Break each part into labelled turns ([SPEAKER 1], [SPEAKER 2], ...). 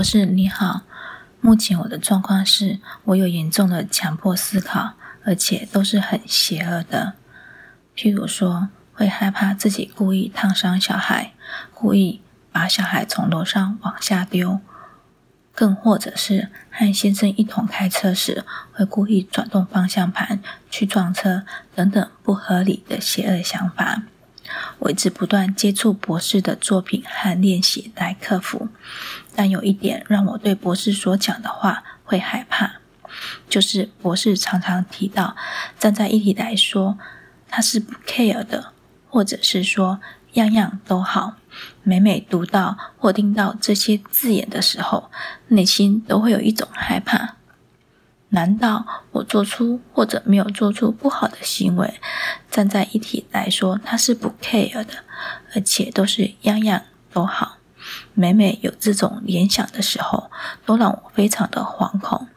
[SPEAKER 1] 博士，你好。目前我的状况是，我有严重的强迫思考，而且都是很邪恶的。譬如说，会害怕自己故意烫伤小孩，故意把小孩从楼上往下丢，更或者是和先生一同开车时，会故意转动方向盘去撞车等等不合理的邪恶想法。我一直不断接触博士的作品和练习来克服。但有一点让我对博士所讲的话会害怕，就是博士常常提到，站在一体来说，他是不 care 的，或者是说样样都好。每每读到或听到这些字眼的时候，内心都会有一种害怕。难道我做出或者没有做出不好的行为，站在一体来说他是不 care 的，而且都是样样都好？每每有这种联想的时候，都让我非常的惶恐。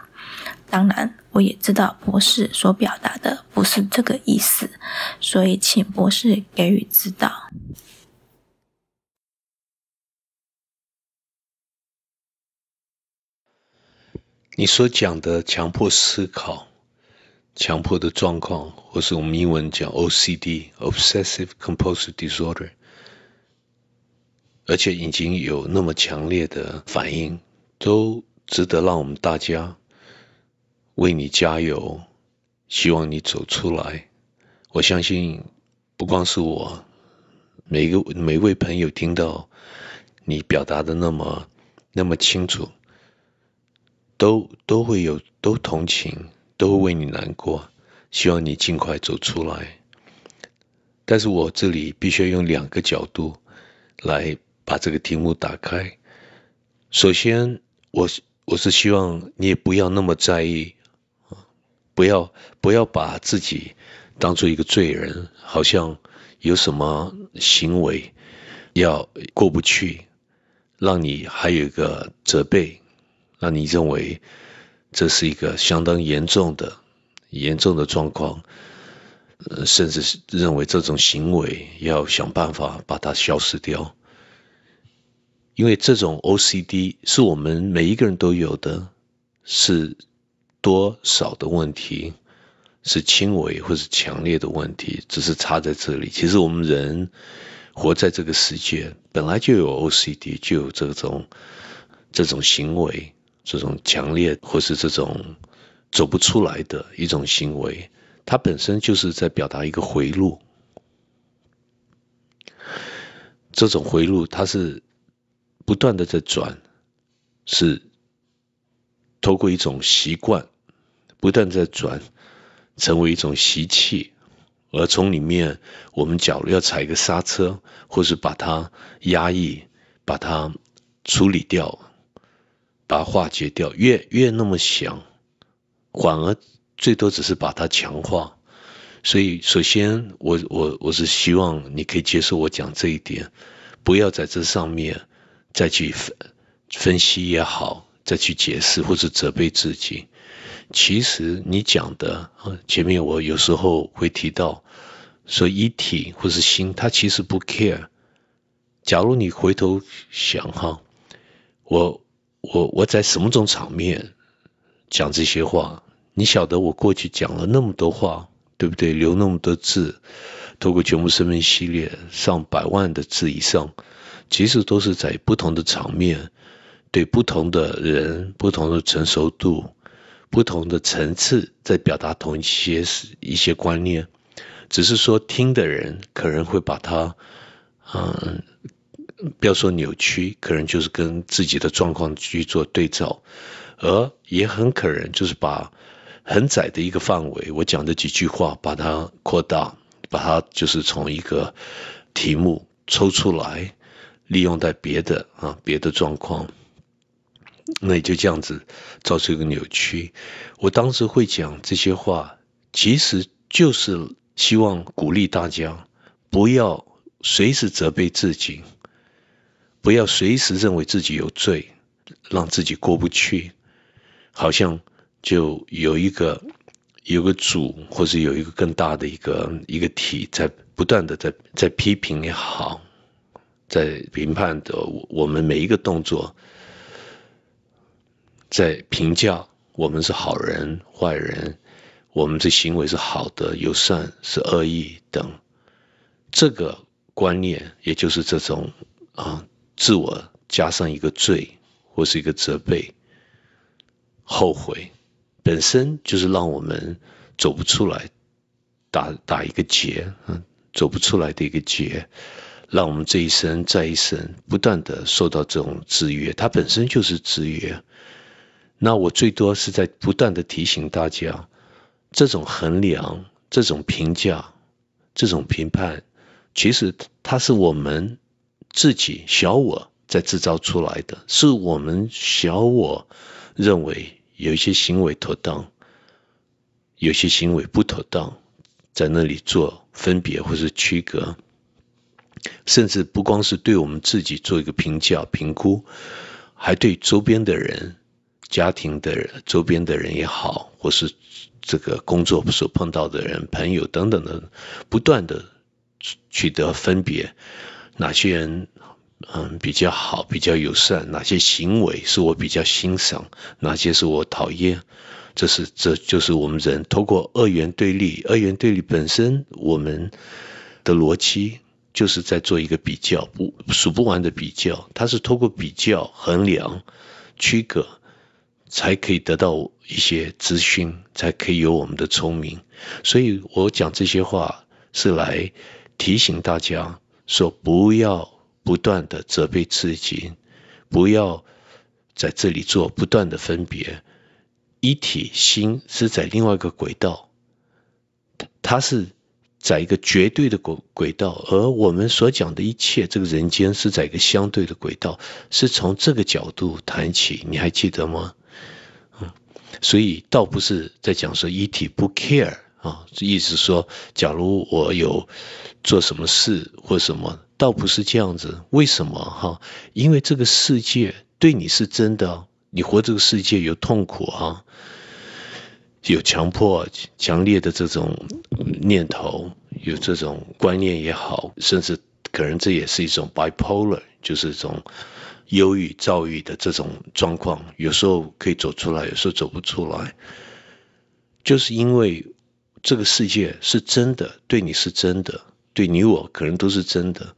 [SPEAKER 1] 当然，我也知道博士所表达的不是这个意思，所以请博士给予指导。
[SPEAKER 2] 你所讲的强迫思考、强迫的状况，或是我们英文讲 OCD（Obsessive Compulsive Disorder）。而且已经有那么强烈的反应，都值得让我们大家为你加油。希望你走出来。我相信不光是我，每个每位朋友听到你表达的那么那么清楚，都都会有都同情，都为你难过。希望你尽快走出来。但是我这里必须要用两个角度来。把这个题目打开。首先，我我是希望你也不要那么在意，不要不要把自己当做一个罪人，好像有什么行为要过不去，让你还有一个责备，让你认为这是一个相当严重的、严重的状况，甚至认为这种行为要想办法把它消失掉。因为这种 OCD 是我们每一个人都有的，是多少的问题，是轻微或是强烈的问题，只是差在这里。其实我们人活在这个世界，本来就有 OCD，就有这种这种行为，这种强烈或是这种走不出来的一种行为，它本身就是在表达一个回路，这种回路它是。不断的在转，是透过一种习惯，不断在转，成为一种习气。而从里面，我们假如要踩个刹车，或是把它压抑、把它处理掉、把它化解掉。越越那么想，反而最多只是把它强化。所以，首先，我我我是希望你可以接受我讲这一点，不要在这上面。再去分分析也好，再去解释或者责备自己，其实你讲的，前面我有时候会提到，说，一体或是心，它其实不 care。假如你回头想哈，我我我在什么种场面讲这些话，你晓得我过去讲了那么多话，对不对？留那么多字，透过全部生命系列上百万的字以上。其实都是在不同的场面，对不同的人、不同的成熟度、不同的层次，在表达同一些一些观念。只是说听的人可能会把它，嗯，不要说扭曲，可能就是跟自己的状况去做对照，而也很可能就是把很窄的一个范围，我讲的几句话，把它扩大，把它就是从一个题目抽出来。利用在别的啊，别的状况，那也就这样子造成一个扭曲。我当时会讲这些话，其实就是希望鼓励大家不要随时责备自己，不要随时认为自己有罪，让自己过不去，好像就有一个有个主，或是有一个更大的一个一个体，在不断的在在批评也好。在评判的，我们每一个动作，在评价我们是好人、坏人，我们这行为是好的、友善，是恶意等，这个观念，也就是这种啊，自我加上一个罪或是一个责备、后悔，本身就是让我们走不出来，打打一个结，嗯，走不出来的一个结。让我们这一生再一生不断的受到这种制约，它本身就是制约。那我最多是在不断的提醒大家，这种衡量、这种评价、这种评判，其实它是我们自己小我在制造出来的，是我们小我认为有一些行为妥当，有些行为不妥当，在那里做分别或是区隔。甚至不光是对我们自己做一个评价、评估，还对周边的人、家庭的、周边的人也好，或是这个工作所碰到的人、朋友等等的，不断的取得分别：哪些人嗯比较好、比较友善？哪些行为是我比较欣赏？哪些是我讨厌？这是这就是我们人通过二元对立，二元对立本身我们的逻辑。就是在做一个比较，不数不完的比较，它是通过比较、衡量、区隔，才可以得到一些资讯，才可以有我们的聪明。所以我讲这些话，是来提醒大家，说不要不断的责备自己，不要在这里做不断的分别。一体心是在另外一个轨道，它它是。在一个绝对的轨轨道，而我们所讲的一切，这个人间是在一个相对的轨道，是从这个角度谈起，你还记得吗？嗯，所以倒不是在讲说一体不 care 啊，意思说，假如我有做什么事或什么，倒不是这样子。为什么哈？因为这个世界对你是真的，你活这个世界有痛苦啊。有强迫、强烈的这种念头，有这种观念也好，甚至可能这也是一种 bipolar，就是一种忧郁、躁郁的这种状况。有时候可以走出来，有时候走不出来，就是因为这个世界是真的，对你是真的，对你我可能都是真的，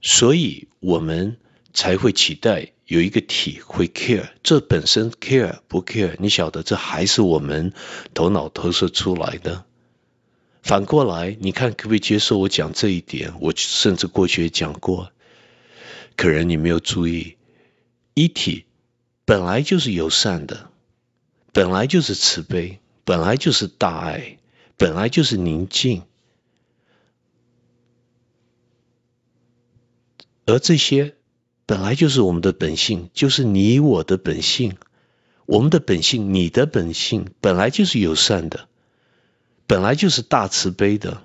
[SPEAKER 2] 所以我们才会期待。有一个体会，care，这本身 care 不 care，你晓得这还是我们头脑投射出来的。反过来，你看可不可以接受我讲这一点？我甚至过去也讲过，可能你没有注意，一体本来就是友善的，本来就是慈悲，本来就是大爱，本来就是宁静，而这些。本来就是我们的本性，就是你我的本性，我们的本性，你的本性，本来就是友善的，本来就是大慈悲的，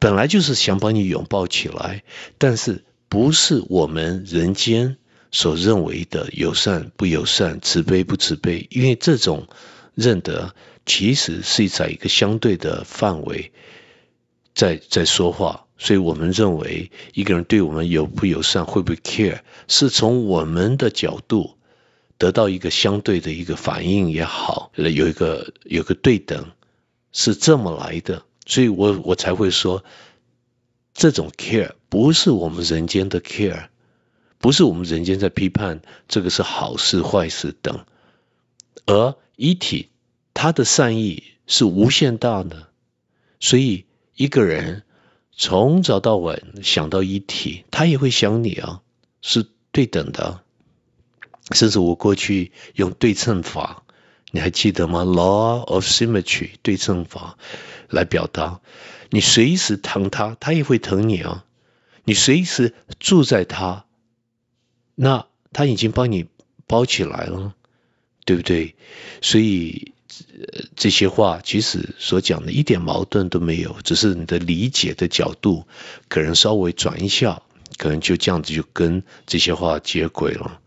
[SPEAKER 2] 本来就是想把你拥抱起来，但是不是我们人间所认为的友善不友善、慈悲不慈悲？因为这种认得，其实是在一个相对的范围。在在说话，所以我们认为一个人对我们友不友善，会不会 care，是从我们的角度得到一个相对的一个反应也好，有一个有个对等，是这么来的，所以我我才会说，这种 care 不是我们人间的 care，不是我们人间在批判这个是好事坏事等，而一体它的善意是无限大的，所以。一个人从早到晚想到一体，他也会想你啊，是对等的。甚至我过去用对称法，你还记得吗？Law of symmetry，对称法来表达，你随时疼他，他也会疼你啊。你随时住在他，那他已经帮你包起来了，对不对？所以。这些话其实所讲的一点矛盾都没有，只是你的理解的角度可能稍微转一下，可能就这样子就跟这些话接轨了。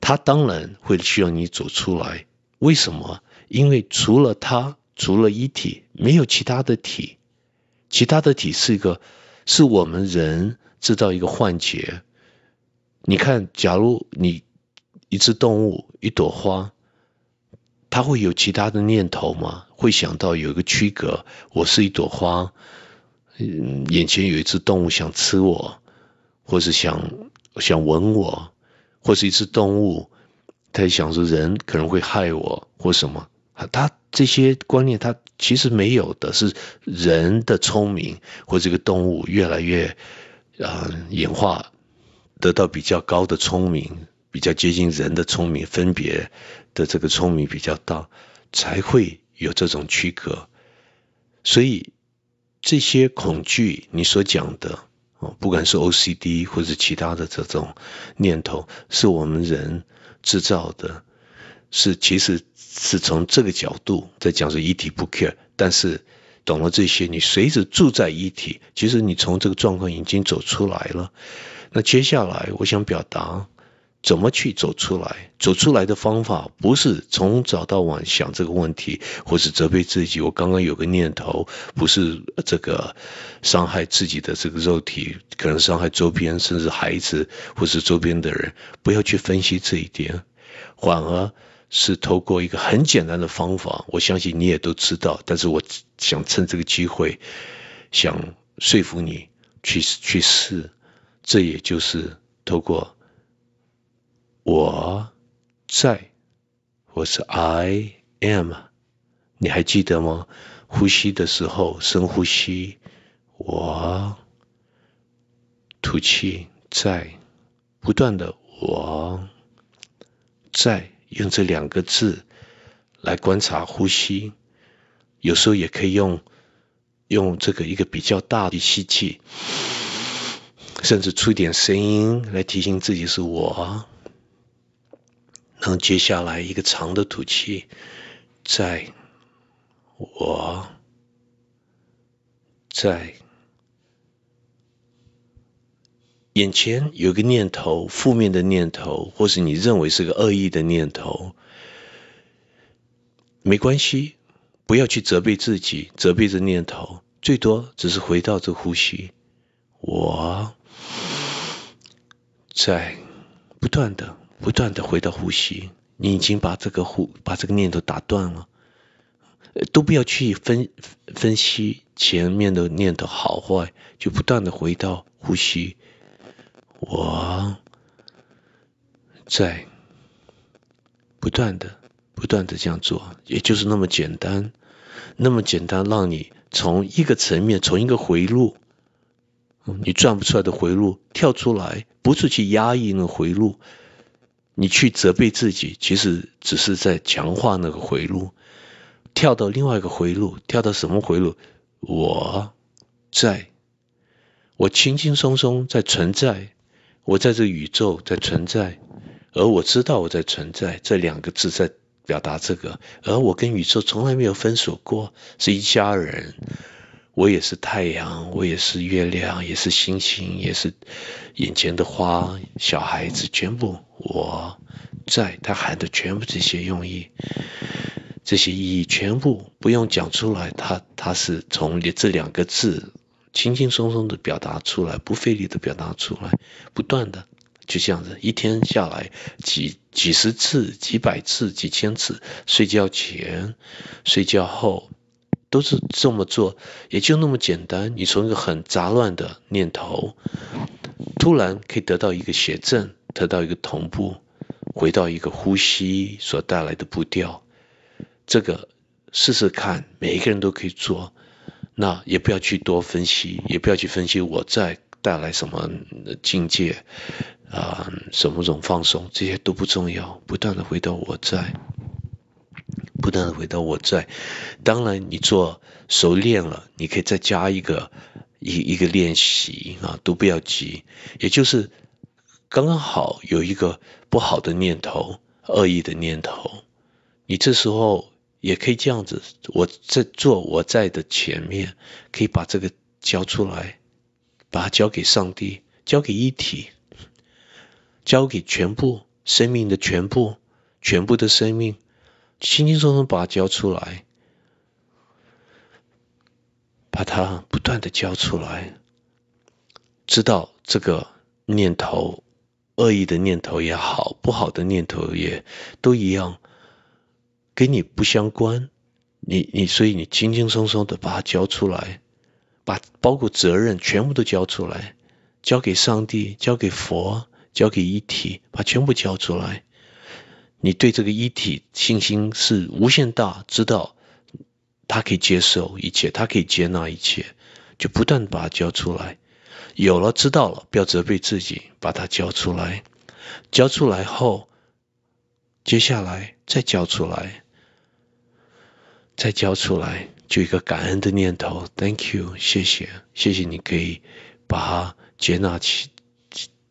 [SPEAKER 2] 他当然会需要你走出来，为什么？因为除了他，除了一体，没有其他的体，其他的体是一个，是我们人制造一个幻觉。你看，假如你一只动物，一朵花。他会有其他的念头吗？会想到有一个区隔，我是一朵花，嗯，眼前有一只动物想吃我，或是想想吻我，或是一只动物，他想说人可能会害我或什么，他这些观念他其实没有的，是人的聪明或这个动物越来越啊演化得到比较高的聪明。比较接近人的聪明，分别的这个聪明比较大，才会有这种区隔。所以这些恐惧，你所讲的哦，不管是 OCD 或者其他的这种念头，是我们人制造的，是其实是从这个角度在讲是一体不 care。但是懂了这些，你随时住在一体，其实你从这个状况已经走出来了。那接下来我想表达。怎么去走出来？走出来的方法不是从早到晚想这个问题，或是责备自己。我刚刚有个念头，不是这个伤害自己的这个肉体，可能伤害周边甚至孩子或是周边的人，不要去分析这一点，反而是透过一个很简单的方法，我相信你也都知道。但是我想趁这个机会，想说服你去去试，这也就是透过。我在，我是 I am，你还记得吗？呼吸的时候，深呼吸，我吐气，在不断的，我在用这两个字来观察呼吸。有时候也可以用用这个一个比较大的吸气，甚至出一点声音来提醒自己是我。然后接下来一个长的吐气，在我，在眼前有个念头，负面的念头，或是你认为是个恶意的念头，没关系，不要去责备自己，责备这念头，最多只是回到这呼吸，我在不断的。不断的回到呼吸，你已经把这个呼把这个念头打断了，都不要去分分析前面的念头好坏，就不断的回到呼吸，我在不断的不断的这样做，也就是那么简单，那么简单，让你从一个层面，从一个回路，你转不出来的回路跳出来，不是去压抑那个回路。你去责备自己，其实只是在强化那个回路，跳到另外一个回路，跳到什么回路？我在，我轻轻松松在存在，我在这宇宙在存在，而我知道我在存在，这两个字在表达这个，而我跟宇宙从来没有分手过，是一家人。我也是太阳，我也是月亮，也是星星，也是眼前的花，小孩子全部我在他喊的全部这些用意，这些意义全部不用讲出来，他他是从这两个字轻轻松松的表达出来，不费力的表达出来，不断的就这样子，一天下来几几十次、几百次、几千次，睡觉前、睡觉后。都是这么做，也就那么简单。你从一个很杂乱的念头，突然可以得到一个谐振，得到一个同步，回到一个呼吸所带来的步调。这个试试看，每一个人都可以做。那也不要去多分析，也不要去分析我在带来什么境界啊，什么种放松，这些都不重要。不断的回到我在。不断的回到我在，当然你做熟练了，你可以再加一个一一个练习啊，都不要急，也就是刚刚好有一个不好的念头、恶意的念头，你这时候也可以这样子，我在做我在的前面，可以把这个交出来，把它交给上帝，交给一体，交给全部生命的全部，全部的生命。轻轻松松把它交出来，把它不断的交出来，知道这个念头，恶意的念头也好，不好的念头也，都一样，跟你不相关。你你，所以你轻轻松松的把它交出来，把包括责任全部都交出来，交给上帝，交给佛，交给一体，把全部交出来。你对这个一体信心是无限大，知道他可以接受一切，他可以接纳一切，就不断把它交出来。有了，知道了，不要责备自己，把它交出来。交出来后，接下来再交出来，再交出来，就一个感恩的念头，Thank you，谢谢，谢谢，你可以把它接纳起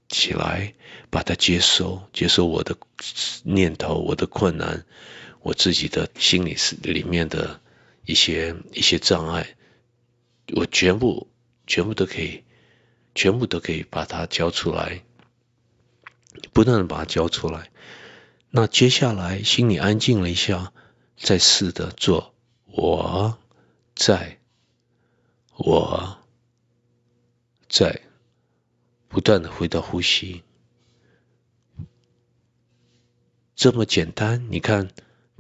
[SPEAKER 2] 起来。把它接收，接收我的念头，我的困难，我自己的心里里面的一些一些障碍，我全部全部都可以，全部都可以把它交出来，不断的把它交出来。那接下来心里安静了一下，再试着做我在我在不断的回到呼吸。这么简单，你看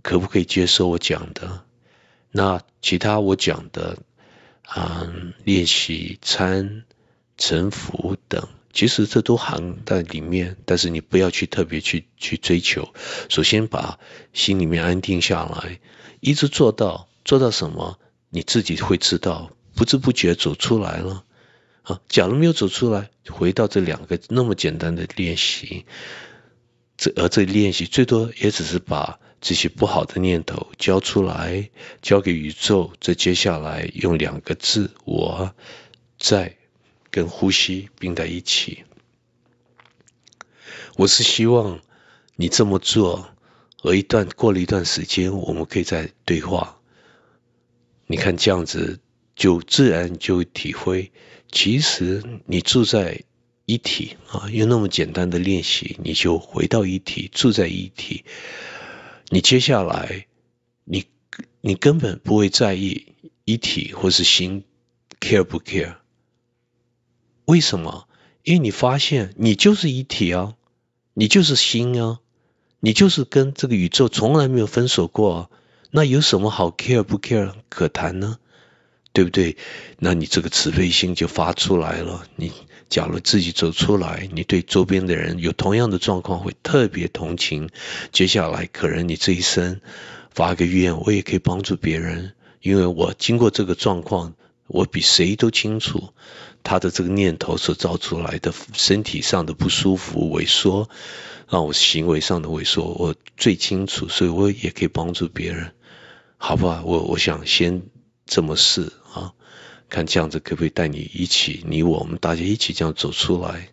[SPEAKER 2] 可不可以接受我讲的？那其他我讲的，啊，练习、参、沉浮等，其实这都含在里面，但是你不要去特别去去追求。首先把心里面安定下来，一直做到做到什么，你自己会知道。不知不觉走出来了，啊，假如没有走出来，回到这两个那么简单的练习。这而这练习最多也只是把这些不好的念头交出来，交给宇宙。这接下来用两个字“我在”跟呼吸并在一起。我是希望你这么做，而一段过了一段时间，我们可以再对话。你看这样子就自然就体会，其实你住在。一体啊，用那么简单的练习，你就回到一体，住在一体。你接下来，你你根本不会在意一体或是心 care 不 care？为什么？因为你发现你就是一体啊，你就是心啊，你就是跟这个宇宙从来没有分手过啊。那有什么好 care 不 care 可谈呢？对不对？那你这个慈悲心就发出来了，你。假如自己走出来，你对周边的人有同样的状况，会特别同情。接下来，可能你这一生发个愿，我也可以帮助别人，因为我经过这个状况，我比谁都清楚他的这个念头所造出来的身体上的不舒服、萎缩，让我行为上的萎缩，我最清楚，所以我也可以帮助别人。好吧，我我想先这么试。看这样子可不可以带你一起，你我我们大家一起这样走出来。